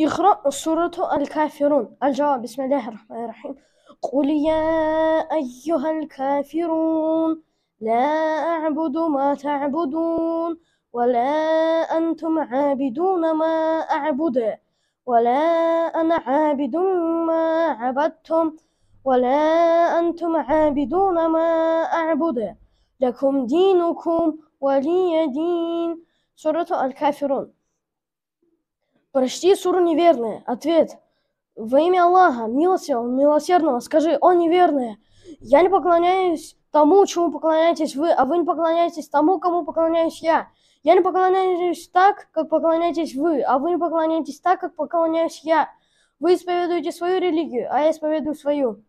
يقرأ سورة الكافرون الجواب بسم الله الرحمن الرحيم قل يا أيها الكافرون لا أعبد ما تعبدون ولا أنتم عابدون ما أعبد ولا أنا عابد ما عبدتم ولا أنتم عابدون ما أعبد لكم دينكم ولي دين سورة الكافرون Прочти суру неверное. Ответ. Во имя Аллаха, милостивого, милосердного, скажи, о неверное, я не поклоняюсь тому, чему поклоняетесь вы, а вы не поклоняетесь тому, кому поклоняюсь я. Я не поклоняюсь так, как поклоняетесь вы, а вы не поклоняетесь так, как поклоняюсь я. Вы исповедуете свою религию, а я исповедую свою.